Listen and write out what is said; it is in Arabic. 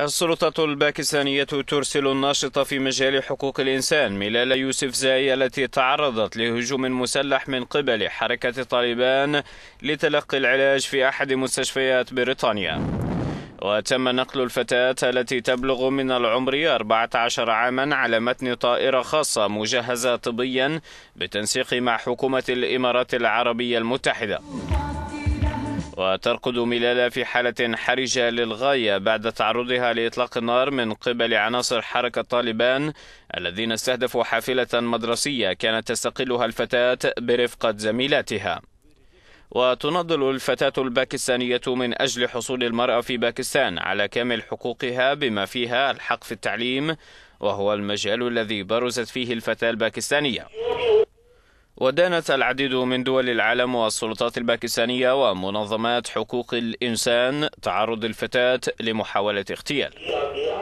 السلطة الباكستانية ترسل الناشطة في مجال حقوق الإنسان ميلالا يوسف زاي التي تعرضت لهجوم مسلح من قبل حركة طالبان لتلقي العلاج في أحد مستشفيات بريطانيا وتم نقل الفتاة التي تبلغ من العمر 14 عاما على متن طائرة خاصة مجهزة طبيا بالتنسيق مع حكومة الإمارات العربية المتحدة وترقد ميلالا في حالة حرجة للغاية بعد تعرضها لإطلاق النار من قبل عناصر حركة طالبان الذين استهدفوا حافلة مدرسية كانت تستقلها الفتاة برفقة زميلاتها وتناضل الفتاة الباكستانية من أجل حصول المرأة في باكستان على كامل حقوقها بما فيها الحق في التعليم وهو المجال الذي برزت فيه الفتاة الباكستانية ودانت العديد من دول العالم والسلطات الباكستانية ومنظمات حقوق الإنسان تعرض الفتاة لمحاولة اغتيال